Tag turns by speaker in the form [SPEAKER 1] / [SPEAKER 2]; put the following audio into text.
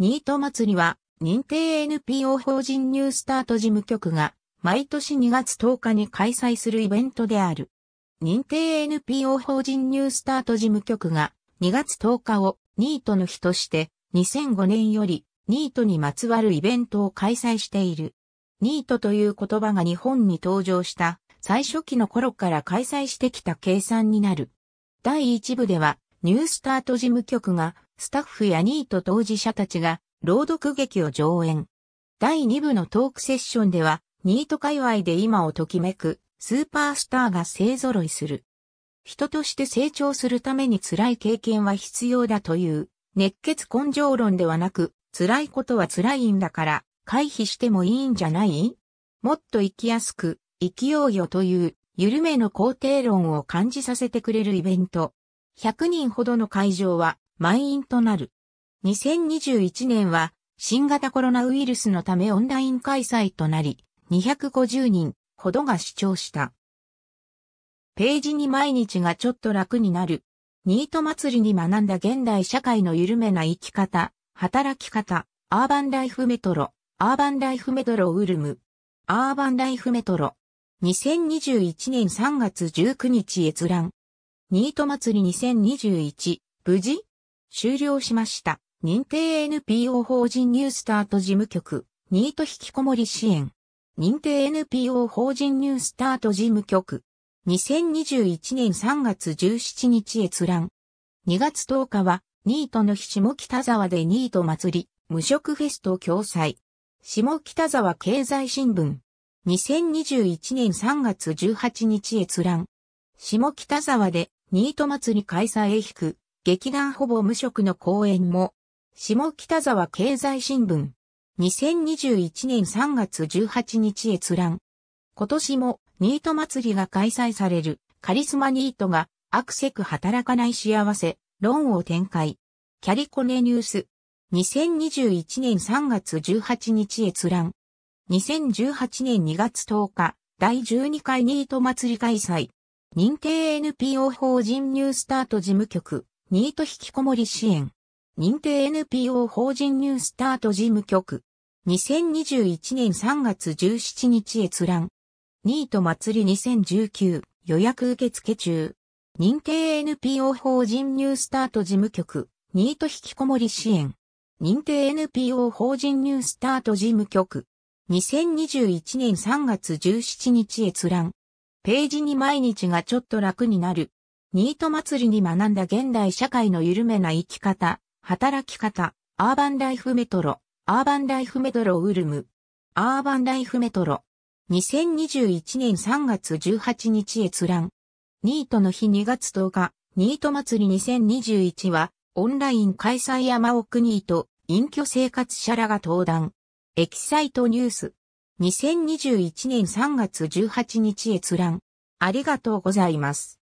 [SPEAKER 1] ニート祭りは、認定 NPO 法人ニュースタート事務局が、毎年2月10日に開催するイベントである。認定 NPO 法人ニュースタート事務局が、2月10日をニートの日として、2005年よりニートにまつわるイベントを開催している。ニートという言葉が日本に登場した最初期の頃から開催してきた計算になる。第1部ではニュースタート事務局が、スタッフやニート当事者たちが、朗読劇を上演。第2部のトークセッションでは、ニート界隈で今をときめく、スーパースターが勢揃いする。人として成長するために辛い経験は必要だという、熱血根性論ではなく、辛いことは辛いんだから、回避してもいいんじゃないもっと生きやすく、生きようよという、緩めの肯定論を感じさせてくれるイベント。100人ほどの会場は満員となる。2021年は新型コロナウイルスのためオンライン開催となり、250人ほどが視聴した。ページに毎日がちょっと楽になる。ニート祭りに学んだ現代社会の緩めな生き方、働き方、アーバンライフメトロ、アーバンライフメトロウルム、アーバンライフメトロ。2021年3月19日閲覧。ニート祭り2021、無事終了しました。認定 NPO 法人ニュースタート事務局、ニート引きこもり支援。認定 NPO 法人ニュースタート事務局。2021年3月17日閲覧。2月10日は、ニートの日下北沢でニート祭り、無職フェスト共催。下北沢経済新聞。2021年3月18日閲覧。下北沢でニート祭り開催へ引く、劇団ほぼ無職の公演も、下北沢経済新聞、2021年3月18日閲覧。今年も、ニート祭りが開催される、カリスマニートが、アクセク働かない幸せ、論を展開。キャリコネニュース。2021年3月18日閲覧。2018年2月10日、第12回ニート祭り開催。認定 NPO 法人ニュースタート事務局、ニート引きこもり支援。認定 NPO 法人ニュースタート事務局。2021年3月17日閲覧。ニート祭り2019予約受付中。認定 NPO 法人ニュースタート事務局。ニート引きこもり支援。認定 NPO 法人ニュースタート事務局。2021年3月17日閲覧。ページに毎日がちょっと楽になる。ニート祭りに学んだ現代社会の緩めな生き方、働き方、アーバンライフメトロ、アーバンライフメトロウルム、アーバンライフメトロ。2021年3月18日閲覧。ニートの日2月10日、ニート祭り2021は、オンライン開催山奥ニート、隠居生活者らが登壇。エキサイトニュース。2021年3月18日閲覧。ありがとうございます。